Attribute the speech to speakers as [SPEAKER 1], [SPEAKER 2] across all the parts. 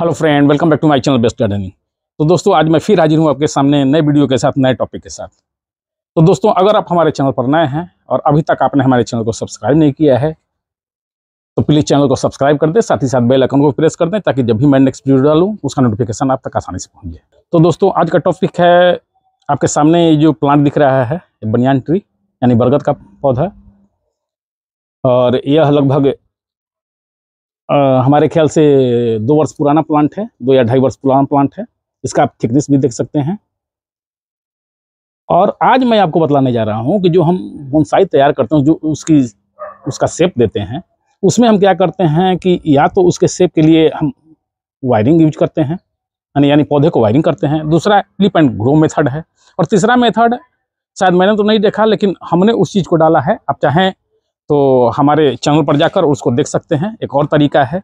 [SPEAKER 1] hello friend welcome back to my channel best gardening तो दोस्तों आज मैं फिर हाजिर हूँ आपके सामने नए वीडियो के साथ नए टॉपिक के साथ तो दोस्तों अगर आप हमारे चैनल पर नए हैं और अभी तक आपने हमारे चैनल को सब्सक्राइब नहीं किया है तो प्लीज़ चैनल को सब्सक्राइब कर दें साथ ही साथ बेल आइकन को प्रेस कर दें ताकि जब भी मैं नेक्स्ट वीडियो डालूँ उसका नोटिफिकेशन आप तक आसानी से पहुँच जाए तो दोस्तों आज का टॉपिक है आपके सामने ये जो प्लांट दिख रहा है बनियान ट्री यानी बरगद का पौधा और यह लगभग आ, हमारे ख्याल से दो वर्ष पुराना प्लांट है दो या ढाई वर्ष पुराना प्लांट है इसका आप थिकनेस भी देख सकते हैं और आज मैं आपको बतलाने जा रहा हूँ कि जो हम बोनसाई तैयार करते हैं जो उसकी उसका सेप देते हैं उसमें हम क्या करते हैं कि या तो उसके सेप के लिए हम वायरिंग यूज करते हैं यानी यानी पौधे को वायरिंग करते हैं दूसरा लिप एंड ग्रो मेथड है और तीसरा मेथड शायद मैंने तो नहीं देखा लेकिन हमने उस चीज़ को डाला है आप चाहें तो हमारे चैनल पर जाकर उसको देख सकते हैं एक और तरीका है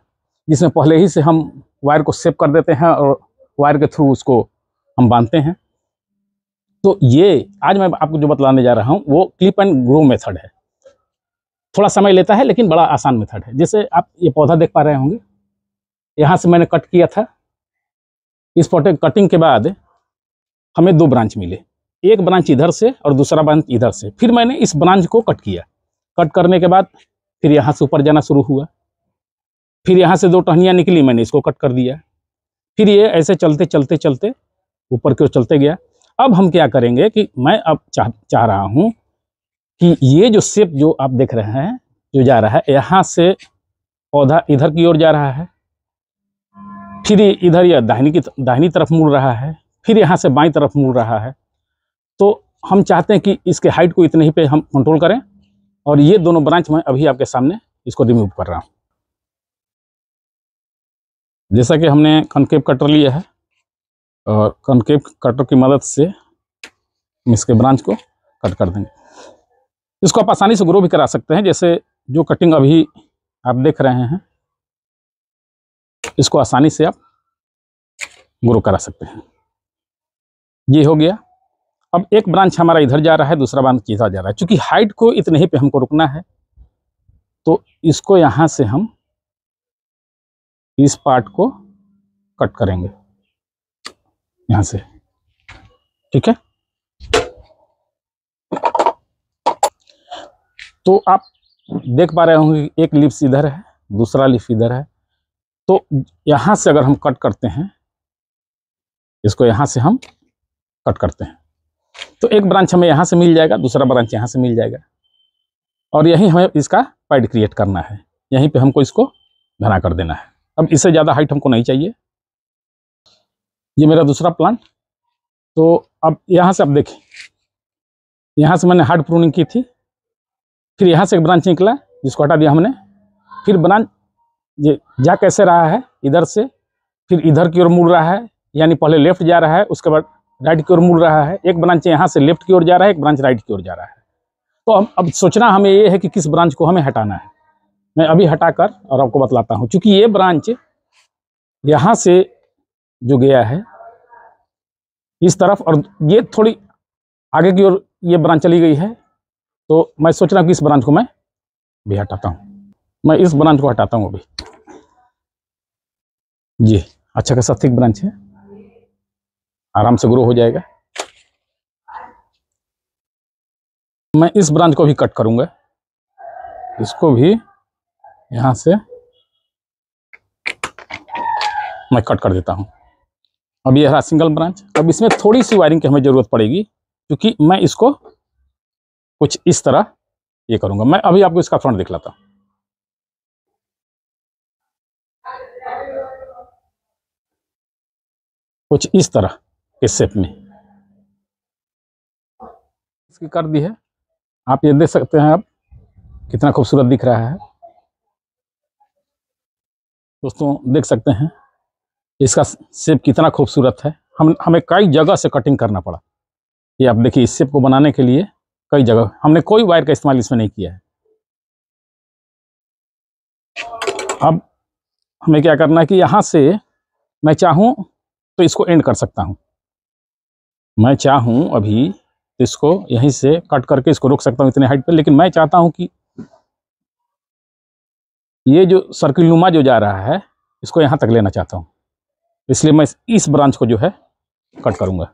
[SPEAKER 1] जिसमें पहले ही से हम वायर को सेव कर देते हैं और वायर के थ्रू उसको हम बांधते हैं तो ये आज मैं आपको जो बतलाने जा रहा हूँ वो क्लिप एंड ग्रो मेथड है थोड़ा समय लेता है लेकिन बड़ा आसान मेथड है जैसे आप ये पौधा देख पा रहे होंगे यहाँ से मैंने कट किया था इस फोटे कटिंग के बाद हमें दो ब्रांच मिले एक ब्रांच इधर से और दूसरा ब्रांच इधर से फिर मैंने इस ब्रांच को कट किया कट करने के बाद फिर यहाँ से ऊपर जाना शुरू हुआ फिर यहाँ से दो टहनियाँ निकली मैंने इसको कट कर दिया फिर ये ऐसे चलते चलते चलते ऊपर की ओर चलते गया अब हम क्या करेंगे कि मैं अब चाह चाह रहा हूँ कि ये जो सेप जो आप देख रहे हैं जो जा रहा है यहाँ से पौधा इधर की ओर जा रहा है फिर इधर यह दाहिनी की दाहिनी तरफ मुड़ रहा है फिर यहाँ से बाई तरफ मुड़ रहा है तो हम चाहते हैं कि इसके हाइट को इतने ही पे हम कंट्रोल करें और ये दोनों ब्रांच मैं अभी आपके सामने इसको रिमूव कर रहा हूँ जैसा कि हमने कनकेप कटर लिया है और कनकेप कटर की मदद से हम इसके ब्रांच को कट कर देंगे इसको आप आसानी से ग्रो भी करा सकते हैं जैसे जो कटिंग अभी आप देख रहे हैं इसको आसानी से आप ग्रो करा सकते हैं ये हो गया अब एक ब्रांच हमारा इधर जा रहा है दूसरा ब्रांच इधर जा रहा है चूंकि हाइट को इतने ही पे हमको रुकना है तो इसको यहाँ से हम इस पार्ट को कट करेंगे यहाँ से ठीक है तो आप देख पा रहे होंगे एक लिप्स इधर है दूसरा लिप्स इधर है तो यहाँ से अगर हम कट करते हैं इसको यहाँ से हम कट करते हैं तो एक ब्रांच हमें यहाँ से मिल जाएगा दूसरा ब्रांच यहाँ से मिल जाएगा और यही हमें इसका पैड क्रिएट करना है यहीं पे हमको इसको घना कर देना है अब इससे ज़्यादा हाइट हमको नहीं चाहिए ये मेरा दूसरा प्लान तो अब यहाँ से आप देखें यहाँ से मैंने हार्ड प्रूनिंग की थी फिर यहाँ से एक ब्रांच निकला जिसको हटा दिया हमने फिर ब्रांच ये जा कैसे रहा है इधर से फिर इधर की ओर मुड़ रहा है यानी पहले लेफ्ट जा रहा है उसके बाद राइट की ओर मुड़ रहा है एक ब्रांच यहाँ से लेफ्ट की ओर जा रहा है एक ब्रांच राइट की ओर जा रहा है तो हम अब सोचना हमें ये है कि किस ब्रांच को हमें हटाना है मैं अभी हटाकर और आपको बतलाता हूँ चूंकि ये ब्रांच यहाँ से जो गया है इस तरफ और ये थोड़ी आगे की ओर ये ब्रांच चली गई है तो मैं सोच रहा हूँ कि इस ब्रांच को मैं भी हटाता हूँ मैं इस ब्रांच को हटाता हूँ अभी जी अच्छा खासा थिक ब्रांच है आराम से ग्रो हो जाएगा मैं इस ब्रांच को भी कट करूंगा इसको भी यहां से मैं कट कर देता हूं अब यह रहा सिंगल ब्रांच अब इसमें थोड़ी सी वायरिंग की हमें ज़रूरत पड़ेगी क्योंकि मैं इसको कुछ इस तरह ये करूंगा मैं अभी आपको इसका फ्रंट दिखलाता हूं कुछ इस तरह इस शेप में इसकी कर दी है आप ये देख सकते हैं आप कितना खूबसूरत दिख रहा है दोस्तों देख सकते हैं इसका शेप कितना खूबसूरत है हम हमें कई जगह से कटिंग करना पड़ा ये आप देखिए इस शेप को बनाने के लिए कई जगह हमने कोई वायर का इस्तेमाल इसमें नहीं किया है अब हमें क्या करना है कि यहाँ से मैं चाहूँ तो इसको एंड कर सकता हूँ मैं चाहूँ अभी तो इसको यहीं से कट करके इसको रोक सकता हूँ इतने हाइट पर लेकिन मैं चाहता हूँ कि ये जो सर्किल नुमा जो जा रहा है इसको यहाँ तक लेना चाहता हूँ इसलिए मैं इस ब्रांच को जो है कट करूँगा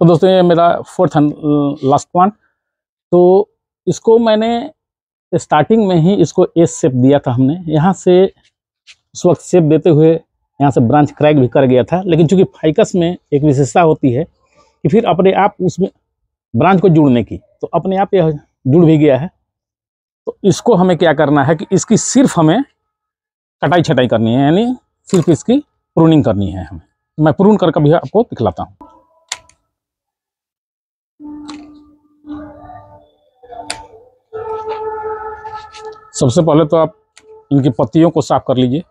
[SPEAKER 1] तो दोस्तों ये मेरा फोर्थ एंड लास्ट पॉइंट तो इसको मैंने स्टार्टिंग में ही इसको ए सेप दिया था हमने यहाँ से उस वक्त सेप देते हुए यहाँ से ब्रांच क्रैक भी कर गया था लेकिन चूंकि फाइकस में एक विशेषता होती है कि फिर अपने आप उसमें ब्रांच को जुड़ने की तो अपने आप यह जुड़ भी गया है तो इसको हमें क्या करना है कि इसकी सिर्फ हमें कटाई छटाई करनी है यानी सिर्फ इसकी प्रूनिंग करनी है हमें मैं प्रून करके भी आपको दिखलाता हूँ सबसे पहले तो आप इनकी पत्तियों को साफ कर लीजिए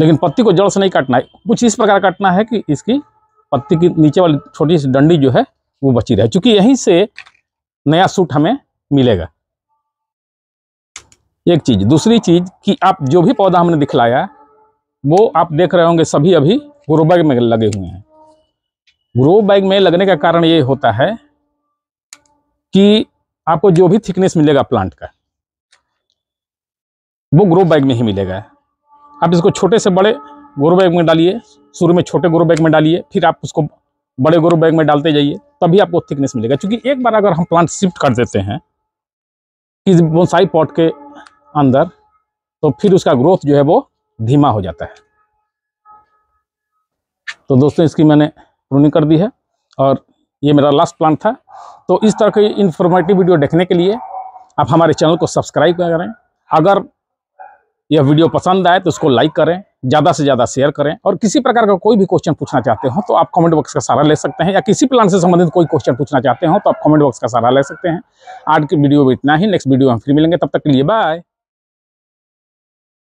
[SPEAKER 1] लेकिन पत्ती को जड़ से नहीं काटना है कुछ इस प्रकार काटना है कि इसकी पत्ती की नीचे वाली छोटी सी डंडी जो है वो बची रहे चूंकि यहीं से नया सूट हमें मिलेगा एक चीज़ दूसरी चीज़ कि आप जो भी पौधा हमने दिखलाया वो आप देख रहे होंगे सभी अभी ग्रो बैग में लगे हुए हैं ग्रो बैग में लगने का कारण ये होता है कि आपको जो भी थिकनेस मिलेगा प्लांट का वो ग्रो बैग में ही मिलेगा आप इसको छोटे से बड़े ग्रो बैग में डालिए शुरू में छोटे ग्रो बैग में डालिए फिर आप उसको बड़े ग्रो बैग में डालते जाइए तभी आपको थिकनेस मिलेगा क्योंकि एक बार अगर हम प्लांट शिफ्ट कर देते हैं इस बोनसाई पॉट के अंदर तो फिर उसका ग्रोथ जो है वो धीमा हो जाता है तो दोस्तों इसकी मैंने प्रूनिंग कर दी है और ये मेरा लास्ट प्लांट था तो इस तरह की इन्फॉर्मेटिव वीडियो देखने के लिए आप हमारे चैनल को सब्सक्राइब करें अगर यह वीडियो पसंद आए तो उसको लाइक करें ज़्यादा से ज़्यादा शेयर करें और किसी प्रकार का कोई भी क्वेश्चन पूछना चाहते हो तो आप कमेंट बॉक्स का सहारा ले सकते हैं या किसी प्लान से संबंधित कोई क्वेश्चन पूछना चाहते हो तो आप कमेंट बॉक्स का सहारा ले सकते हैं आज की वीडियो में इतना ही नेक्स्ट वीडियो हम फिर मिलेंगे तब तक के लिए बाय